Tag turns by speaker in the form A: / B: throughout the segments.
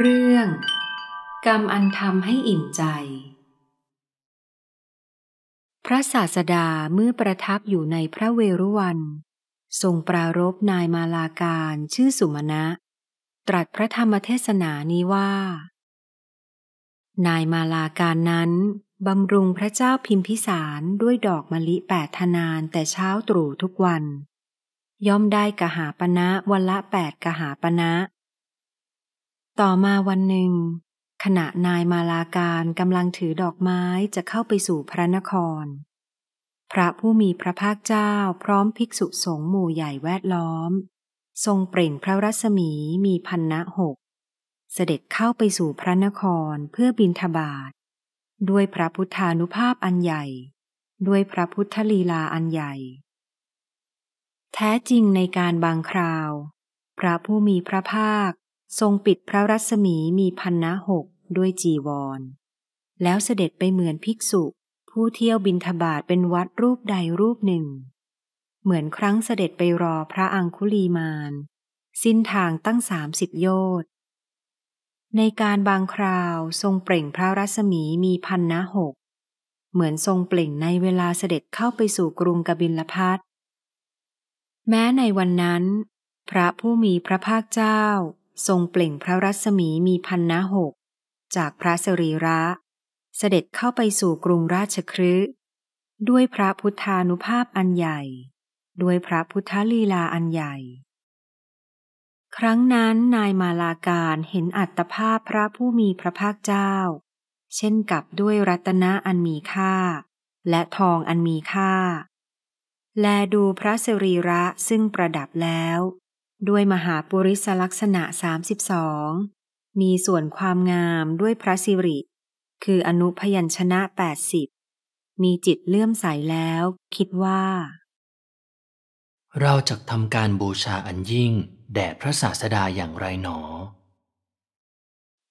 A: เรื่อง กรรมอันทำให้อิ่มใจ พระศาสดาเมื่อประทับอยู่ในพระเวรุวันทรงปรารบนายมาลาการชื่อสุมาณะตรัสพระธรรมเทศนานี้ว่า นายมาลาการนั้นบำรุงพระเจ้าพิมพิสารด้วยดอกมะลิแปดทนานแต่เช้าตรู่ทุกวัน ย่อมได้กหาปณะวันละแปดกหาปณะนะต่อมาวันหนึ่ง ขณะนายมาลาการกำลังถือดอกไม้จะเข้าไปสู่พระนคร พระผู้มีพระภาคเจ้าพร้อมภิกษุสงฆ์หมู่ใหญ่แวดล้อม ทรงเปล่งพระรัศมีมีพันณะหก เสด็จเข้าไปสู่พระนครเพื่อบินทบาท ด้วยพระพุทธานุภาพอันใหญ่ ด้วยพระพุทธลีลาอันใหญ่ แท้จริงในการบางคราว พระผู้มีพระภาคทรงปิดพระรัศมีมีพันนะหกด้วยจีวร แล้วเสด็จไปเหมือนภิกษุ ผู้เที่ยวบินทบาทเป็นวัดรูปใดรูปหนึ่ง เหมือนครั้งเสด็จไปรอพระอังคุลีมานสิ้นทางตั้งสามสิบโยชนในการบางคราวทรงเปล่งพระรัศมีมีพันนะหก เหมือนทรงเปล่งในเวลาเสด็จเข้าไปสู่กรุงกบิลพัทแม้ในวันนั้น พระผู้มีพระภาคเจ้าทรงเปล่งพระรัศมีมีพันนะหก จากพระสรีระ เสด็จเข้าไปสู่กรุงราชครืด้วยพระพุทธานุภาพอันใหญ่ ด้วยพระพุทธลีลาอันใหญ่ ครั้งนั้นนายมาลาการเห็นอัตภาพพระผู้มีพระภาคเจ้า เช่นกับด้วยรัตนะอันมีค่า และทองอันมีค่า แลดูพระสรีระซึ่งประดับแล้วด้วยมหาปุริสลักษณะ 32 มีส่วนความงามด้วยพระสิริ คืออนุพยัญชนะ 80 มีจิตเลื่อมใสแล้ว คิดว่า
B: เราจะทำการบูชาอันยิ่ง แด่พระศาสดาอย่างไรหนอ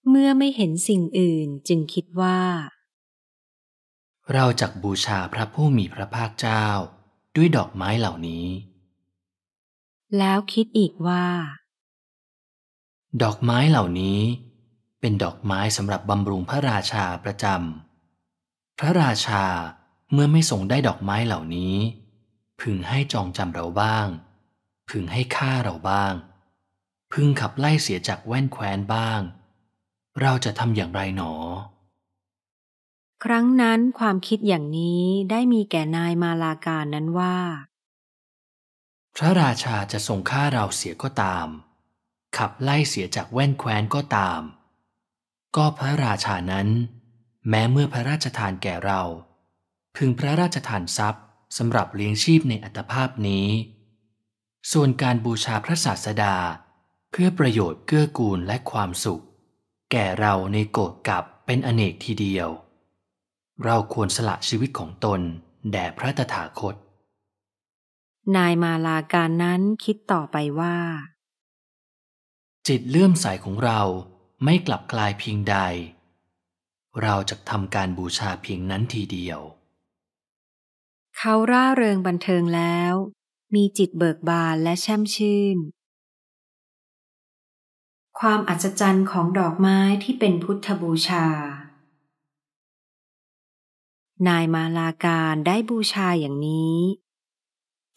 A: เมื่อไม่เห็นสิ่งอื่นจึงคิดว่า
B: เราจะบูชาพระผู้มีพระภาคเจ้า ด้วยดอกไม้เหล่านี้
A: แล้วคิดอีกว่า
B: ดอกไม้เหล่านี้ เป็นดอกไม้สำหรับบำรุงพระราชาประจำพระราชาเมื่อไม่ส่งได้ดอกไม้เหล่านี้ พึงให้จองจำเราบ้าง พึงให้ฆ่าเราบ้าง พึงขับไล่เสียจากแว่นแคว้นบ้าง เราจะทำอย่างไรหนอ
A: ครั้งนั้นความคิดอย่างนี้ได้มีแก่นายมาลาการนั้นว่า
B: พระราชาจะทรงฆ่าเราเสียก็ตาม ขับไล่เสียจากแว่นแคว้นก็ตาม ก็พระราชานั้น แม้เมื่อพระราชทานแก่เรา พึงพระราชทานทรัพย์สำหรับเลี้ยงชีพในอัตภาพนี้ ส่วนการบูชาพระศาสดาเพื่อประโยชน์เกื้อกูลและความสุข แก่เราในโกฎกับเป็นอเนกทีเดียว เราควรสละชีวิตของตนแด่พระตถาคต
A: นายมาลาการนั้นคิดต่อไปว่า
B: จิตเลื่อมใสของเราไม่กลับกลายเพียงใด เราจะทำการบูชาเพียงนั้นทีเดียว
A: เขาร่าเริงบันเทิงแล้ว มีจิตเบิกบานและแช่มชื่น ความอัศจรรย์ของดอกไม้ที่เป็นพุทธบูชา นายมาลาการได้บูชาอย่างนี้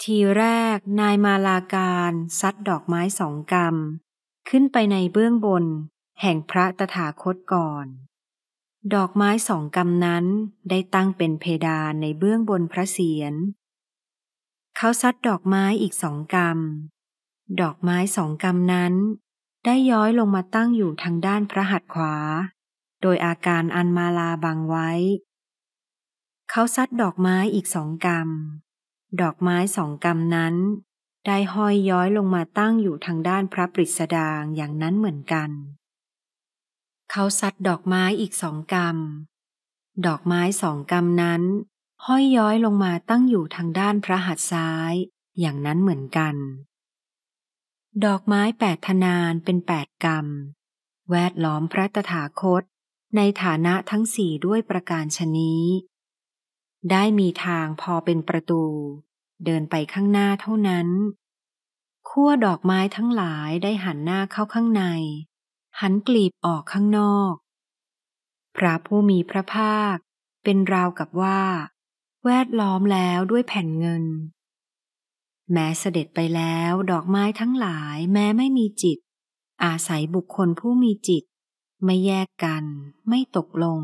A: ทีแรกนายมาลาการซัดดอกไม้สองกำขึ้นไปในเบื้องบนแห่งพระตถาคตก่อน ดอกไม้สองกำนั้นได้ตั้งเป็นเพดานในเบื้องบนพระเศียรเขาซัดดอกไม้อีกสองกำดอกไม้สองกำนั้น ได้ย้อยลงมาตั้งอยู่ทางด้านพระหัตถ์ขวา โดยอาการอันมาลาบังไว้ เขาซัดดอกไม้อีกสองกำดอกไม้สองกำนั้น ได้ห้อยย้อยลงมาตั้งอยู่ทางด้านพระปริศดางอย่างนั้นเหมือนกัน เขาซัดดอกไม้อีกสองกำ ดอกไม้สองกำนั้น ห้อยย้อยลงมาตั้งอยู่ทางด้านพระหัตถ์ซ้าย อย่างนั้นเหมือนกัน ดอกไม้แปดธนานเป็นแปดกรรมแวดล้อมพระตถาคตในฐานะทั้งสี่ด้วยประการชนี้ได้มีทางพอเป็นประตู เดินไปข้างหน้าเท่านั้น ขั้วดอกไม้ทั้งหลายได้หันหน้าเข้าข้างใน หันกลีบออกข้างนอก พระผู้มีพระภาค เป็นราวกับว่าแวดล้อมแล้วด้วยแผ่นเงิน แม้เสด็จไปแล้ว ดอกไม้ทั้งหลายแม้ไม่มีจิต อาศัยบุคคลผู้มีจิตไม่แยกกัน ไม่ตกลง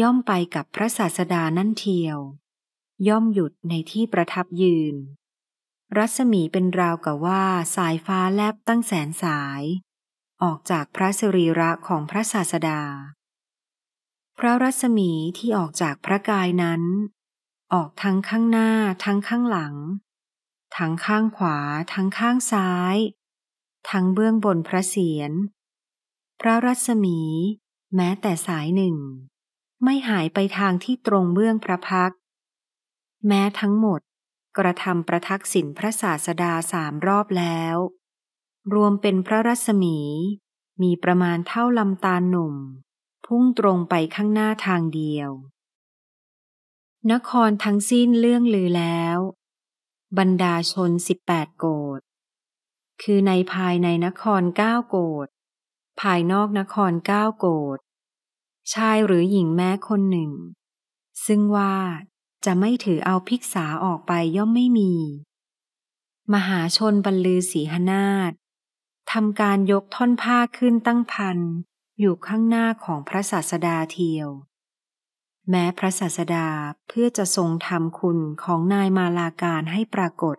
A: ย่อมไปกับพระศาสดานั่นเทียว ย่อมหยุดในที่ประทับยืน รัศมีเป็นราวกับว่า สายฟ้าแลบตั้งแสนสาย ออกจากพระสรีระของพระศาสดา พระรัศมีที่ออกจากพระกายนั้น ออกทั้งข้างหน้าทั้งข้างหลัง ทั้งข้างขวาทั้งข้างซ้าย ทั้งเบื้องบนพระเศียรพระรัศมีแม้แต่สายหนึ่งไม่หายไปทางที่ตรงเบื้องพระพัก แม้ทั้งหมดกระทำประทักษิณพระศาสดาสามรอบแล้ว รวมเป็นพระรัศมีมีประมาณเท่าลำตาหนุ่ม พุ่งตรงไปข้างหน้าทางเดียว นครทั้งสิ้นเลื่องลือแล้ว บรรดาชนสิบแปดโกดคือในภายในนครเก้าโกดภายนอกนครเก้าโกดชายหรือหญิงแม้คนหนึ่ง ซึ่งว่าจะไม่ถือเอาภิกษาออกไปย่อมไม่มี มหาชนบรรลือศีหนาฏทำการยกท่อนผ้าขึ้นตั้งพัน อยู่ข้างหน้าของพระศาสดาเทียว แม้พระศาสดาเพื่อจะทรงทำคุณของนายมาลาการให้ปรากฏ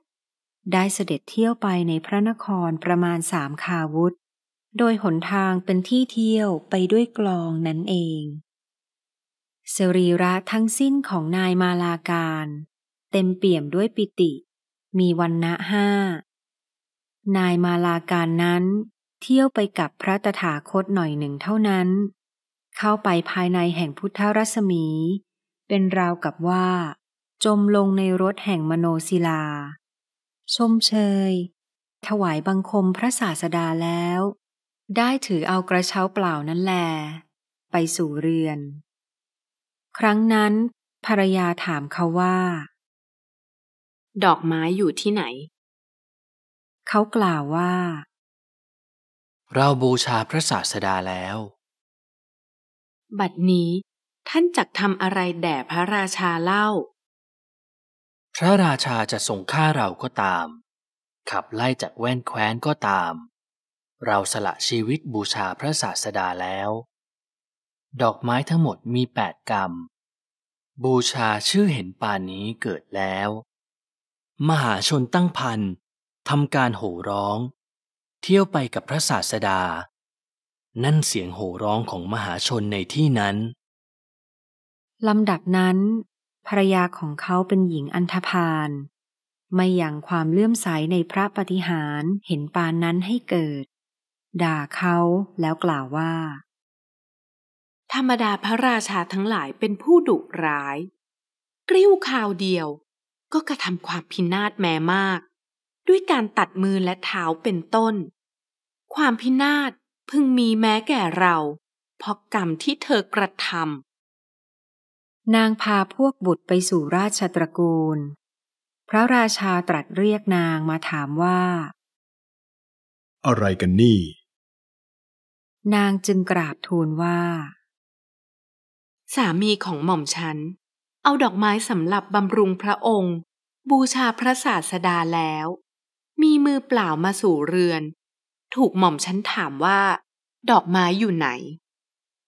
A: ได้เสด็จเที่ยวไปในพระนครประมาณสามคาวุธโดยหนทางเป็นที่เที่ยวไปด้วยกลองนั่นเองสรีระทั้งสิ้นของนายมาลาการ เต็มเปี่ยมด้วยปิติ มีวันณะห้า นายมาลาการนั้น เที่ยวไปกับพระตถาคตหน่อยหนึ่งเท่านั้น เข้าไปภายในแห่งพุทธรัศมี เป็นราวกับว่า จมลงในรถแห่งมโนศิลาชมเชย ถวายบังคมพระศาสดาแล้วได้ถือเอากระเช้าเปล่านั้นแล ไปสู่เรือน ครั้งนั้นภรรยาถามเขาว่า ดอกไม้อยู่ที่ไหน
C: เขากล่าวว่า
B: เราบูชาพระศาสดาแล้ว
C: บัดนี้ท่านจักทำอะไรแด่พระราชาเล่า
B: พระราชาจะส่งฆ่าเราก็ตาม ขับไล่จากแว่นแคว้นก็ตามเราสละชีวิตบูชาพระศาสดาแล้ว ดอกไม้ทั้งหมดมีแปดกรรม บูชาชื่อเห็นปานนี้เกิดแล้ว มหาชนตั้งพันทำการโห่ร้อง เที่ยวไปกับพระศาสดา นั่นเสียงโห่ร้องของมหาชนในที่นั้น
A: ลำดับนั้นภรยาของเขาเป็นหญิงอันธพาล ไม่อย่างความเลื่อมใสในพระปฏิหารเห็นปานนั้นให้เกิดด่าเขาแล้วกล่าวว่า
C: ธรรมดาพระราชาทั้งหลายเป็นผู้ดุร้าย กริ้วข่าวเดียวก็กระทำความพินาศแม้มาก ด้วยการตัดมือและเท้าเป็นต้น ความพินาศพึงมีแม้แก่เราเพราะกรรมที่เธอกระทำนางพาพวกบุ
A: ตรไปสู่ราชตระกูลพระราชาตรัสเรียกนางมาถามว่า
D: อะไรกันนี่
A: นางจึงกร
C: าบทูลว่า สามีของหม่อมฉัน เอาดอกไม้สำหรับบำรุงพระองค์ บูชาพระศาสดาแล้ว มีมือเปล่ามาสู่เรือน ถูกหม่อมฉันถามว่า ดอกไม้อยู่ไหน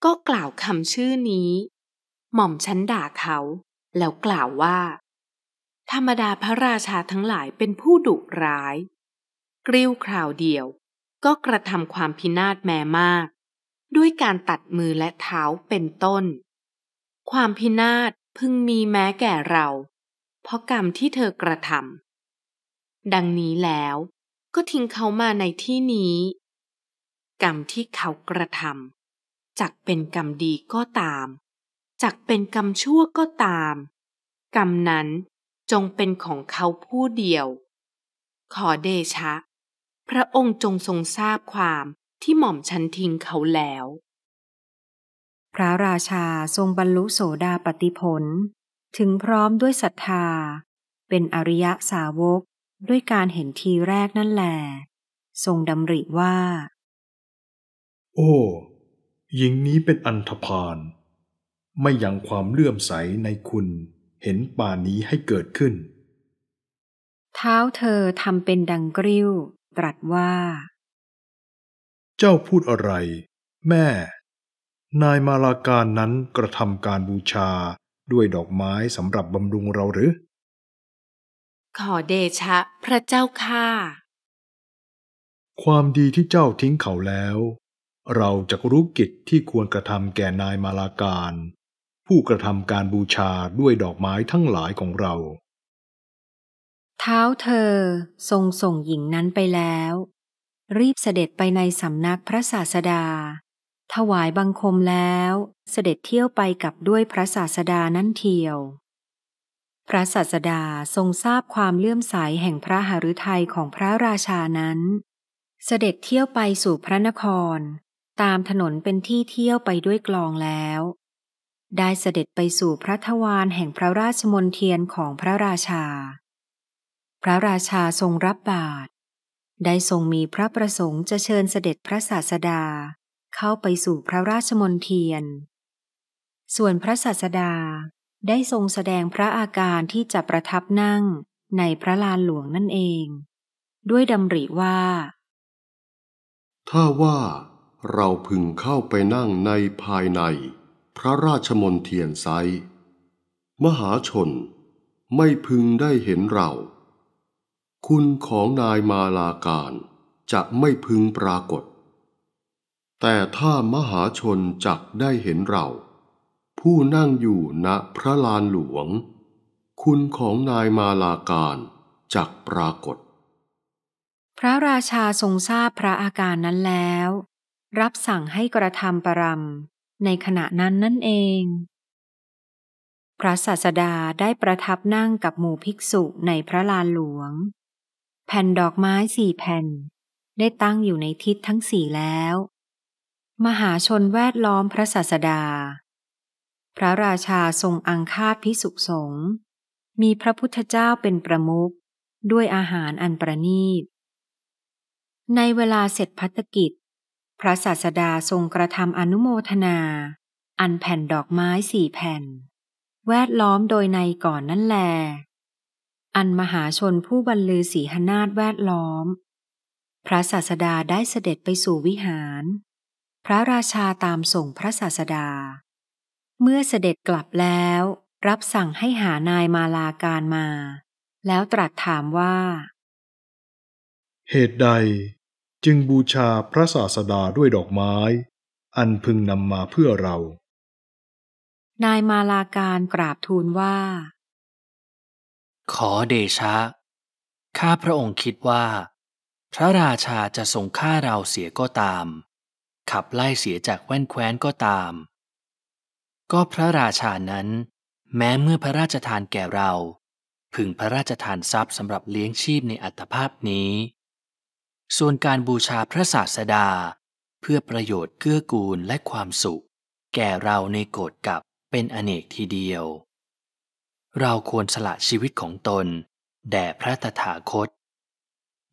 C: ก็กล่าวคำชื่อนี้ หม่อมฉันด่าเขา แล้วกล่าวว่า ธรรมดาพระราชาทั้งหลายเป็นผู้ดุร้ายกริ้วคราวเดียวก็กระทำความพินาศแม้มาก ด้วยการตัดมือและเท้าเป็นต้น ความพินาศพึงมีแม้แก่เรา เพราะกรรมที่เธอกระทำดังนี้แล้ว ก็ทิ้งเขามาในที่นี้ กรรมที่เขากระทำจักเป็นกรรมดีก็ตาม จักเป็นกรรมชั่วก็ตาม กรรมนั้นจงเป็นของเขาผู้เดียว ขอเดชะพระองค์จงทรงทราบความที่หม่อมชันทิ้งเขาแล้ว
A: พระราชาทรงบรรลุโสดาปติผล ถึงพร้อมด้วยศรัทธา เป็นอริยสาวกด้วยการเห็นทีแรกนั่นแหล ทรงดำริว่า
D: โอ้หญิงนี้เป็นอันธพาล ไม่ยังความเลื่อมใสในคุณเห็นป่านี้ให้เกิดขึ้น
A: เท้าเธอทำเป็นดังกริ้วตรัสว่า
D: เจ้าพูดอะไร แม่ นายมาลาการนั้นกระทำการบูชาด้วยดอกไม้สำหรับบำรุงเราหรือ
C: ขอเดชะ พระเจ้าค่า
D: ความดีที่เจ้าทิ้งเขาแล้ว เราจะรู้กิจที่ควรกระทำแก่นายมาลาการ ผู้กระทำการบูชาด้วยดอกไม้ทั้งหลายของเรา
A: เท้าเธอทรงส่งหญิงนั้นไปแล้ว รีบเสด็จไปในสำนักพระศาสดา ถวายบังคมแล้ว เสด็จเที่ยวไปกับด้วยพระศาสดานั่นเทียว พระศาสดา ทรงทราบความเลื่อมใส แห่งพระหฤทัยของพระราชานั้น เสด็จเที่ยวไปสู่พระนคร ตามถนนเป็นที่เที่ยวไปด้วยกลองแล้ว ได้เสด็จไปสู่พระทวารแห่งพระราชมนเทียนของพระราชาพระราชาทรงรับบาตรได้ทรงมีพระประสงค์จะเชิญเสด็จพระศาสดาเข้าไปสู่พระราชมนเทียน ส่วนพระศาสดาได้ทรงแสดงพระอาการที่จะประทับนั่งในพระลานหลวงนั่นเอง ด้วยดำริว่า
D: ถ้าว่าเราพึงเข้าไปนั่งในภายใน พระราชมนเทียนไซ มหาชนไม่พึงได้เห็นเราคุณของนายมาลาการจะไม่พึงปรากฏ แต่ถ้ามหาชนจักได้เห็นเรา ผู้นั่งอยู่ณพระลานหลวง คุณของนายมาลาการจักปรากฏ
A: พระราชาทรงทราบพระอาการนั้นแล้ว รับสั่งให้กระทำปรำในขณะนั้นนั่นเอง พระศาสดาได้ประทับนั่งกับหมู่ภิกษุในพระลานหลวงแผ่นดอกไม้สี่แผ่น ได้ตั้งอยู่ในทิศทั้งสี่แล้ว มหาชนแวดล้อมพระศาสดา พระราชาทรงอังคาพิสุสงมีพระพุทธเจ้าเป็นประมุขด้วยอาหารอันประนีตในเวลาเสร็จพัฒกิจ พระศาสดาทรงกระทำอนุโมทนา อันแผ่นดอกไม้สี่แผ่น แวดล้อมโดยในก่อนนั่นแลอันมหาชนผู้บรรลือสีหนาฏแวดล้อม พระศาสดาได้เสด็จไปสู่วิหาร พระราชาตามส่งพระศาสดา เมื่อเสด็จกลับแล้วรับสั่งให้หานายมาลาการมา แล้วตรัสถามว่า
D: เหตุใดจึงบูชาพระศาสดาด้วยดอกไม้ อันพึ
B: งนำมาเพื่อเรา
A: นายมาลาการกราบทูลว่า
B: ขอเดชะข้าพระองค์คิดว่า พระราชาจะทรงฆ่าเราเสียก็ตาม ขับไล่เสียจากแว่นแคว้นก็ตาม ก็พระราชานั้นแม้เมื่อพระราชทานแก่เรา พึงพระราชทานทรัพย์สำหรับเลี้ยงชีพในอัตภาพนี้ ส่วนการบูชาพระศาสดา เพื่อประโยชน์เกื้อกูลและความสุข แก่เราในโกรธกับเป็นอเนกทีเดียวเราควรสละชีวิตของตน แด่พระตถาคต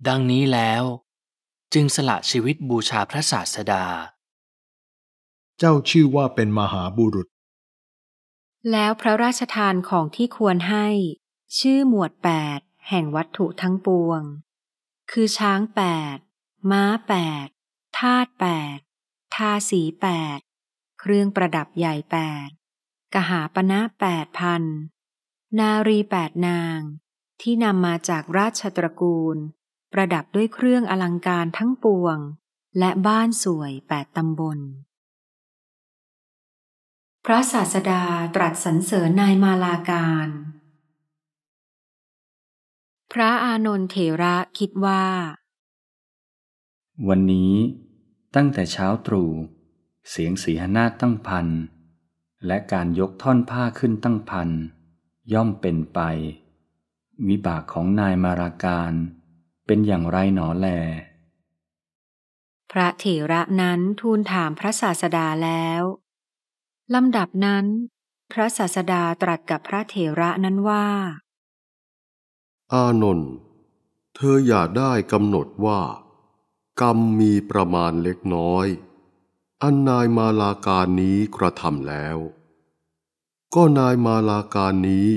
B: ดังนี้แล้ว จึงสละชีวิตบูชาพระศาสดา เจ้าชื่อว่าเป็นมหาบุรุษ
A: แล้วพระราชทานของที่ควรให้ชื่อหมวดแปดแห่งวัตถุทั้งปวง คือช้างแปด ม้าแปดธาตุแปด ทาสีแปด เครื่องประดับใหญ่แปดกหาปณะแปดพันนารีแปดนางที่นำมาจากราชตระกูล ประดับด้วยเครื่องอลังการทั้งปวงและบ้านสวยแปดตำบล พระศาสดาตรัสสรรเสริญนายมาลาการ พระอานนทเถระคิดว่า
B: วันนี้ตั้งแต่เช้าตรู่เสียงสีหนาตั้งพันและการยกท่อนผ้าขึ้นตั้งพันย่อมเป็นไปวิบากของนายมาราการเป็นอย่างไรหนอแล
A: พระเถระนั้นทูลถามพระศาสดาแล้วลำดับนั้น พระศาสดาตรัสกับพระเถระนั้นว่า
D: อานนท์ เธออย่าได้กำหนดว่า กรรมมีประมาณเล็กน้อย อันนายมาลาการนี้กระทำแล้วก็นายมาลาการนี้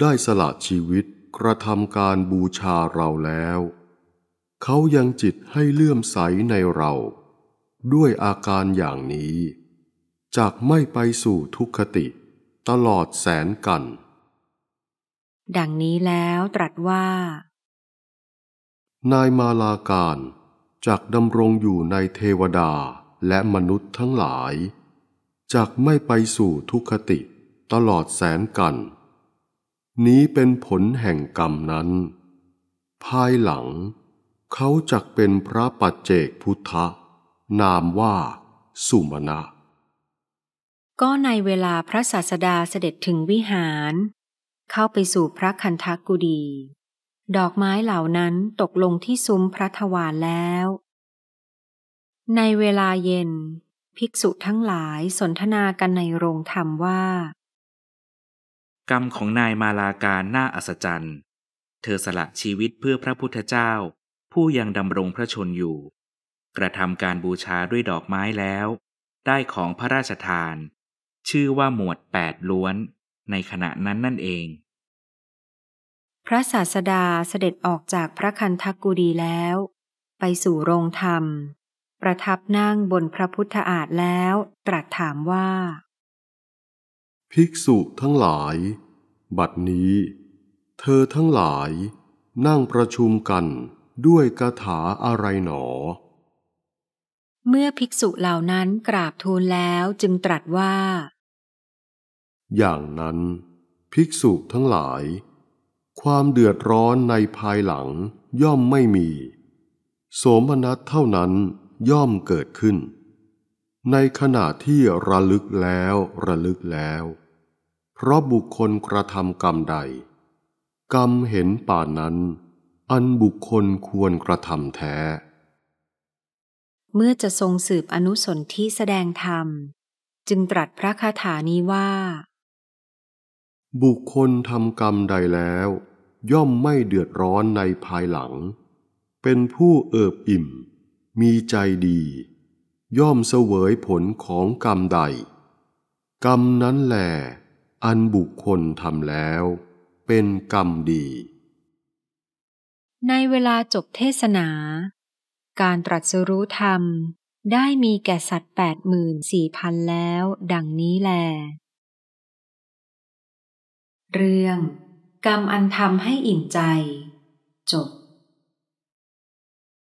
D: ได้สละชีวิตกระทำการบูชาเราแล้วเขายังจิตให้เลื่อมใสในเรา ด้วยอาการอย่างนี้ จากไม่ไปสู่ทุกขติ ตลอดแสนกัน
A: ดังนี้แล้วตรัสว่า
D: นายมาลาการจากดำรงอยู่ในเทวดาและมนุษย์ทั้งหลาย จากไม่ไปสู่ทุกขติตลอดแสนกัน นี้เป็นผลแห่งกรรมนั้น ภายหลังเขาจักเป็นพระปัจเจกพุทธนามว่า สุมาณะ
A: ก็ในเวลาพระศาสดาเสด็จถึงวิหาร เข้าไปสู่พระคันธกุดีดอกไม้เหล่านั้นตกลงที่ซุ้มพระทวารแล้ว ในเวลาเย็นภิกษุทั้งหลายสนทนากันในโรงธรรมว่า
C: กรรมของนาย
B: มาลาการน่าอัศจรรย์ เธอสละชีวิตเพื่อพระพุทธเจ้าผู้ยังดำรงพระชนอยู่ กระทำการบูชาด้วยดอกไม้แล้ว ได้ของพระราชทาน ชื่อว่าหมวดแปดล้วน ในขณะนั้นนั่นเอง
A: พระศาสดาเสด็จออกจากพระคันทกกุดีแล้ว ไปสู่โรงธรรม ประทับนั่งบนพระพุทธอาฏแล้ว ตรัสถามว่า
D: ภิกษุทั้งหลาย บัดนี้เธอทั้งหลายนั่งประชุมกันด้วยคาถาอะไรหนอ
A: เมื่อภิกษุเหล่านั้นกราบทูลแล้วจึงตรัสว่า
D: อย่างนั้น ภิกษุทั้งหลาย ความเดือดร้อนในภายหลังย่อมไม่มีโสมนัสเท่านั้นย่อมเกิดขึ้น ในขณะที่ระลึกแล้วระลึกแล้วเพราะบุคคลกระทำกรรมใดกรรมเห็นป่านั้น อันบุคคลควรกระทำแท้
A: เมื่อจะทรงสืบอนุสนทิแสดงธรรมจึงตรัสพระคาถานี้ว่า
D: บุคคลทำกรรมใดแล้ว ย่อมไม่เดือดร้อนในภายหลัง เป็นผู้เอิบอิ่ม มีใจดี ย่อมเสวยผลของกรรมใด กรรมนั้นแหละอันบุคคลทำแล้วเป็นกรรมดี
A: ในเวลาจบเทศนา การตรัสรู้ธรรมได้มีแก่สัตว์แปดหมื่นสี่พันแล้วดังนี้แล เรื่องกรรมอันทำให้อิ่มใจจบ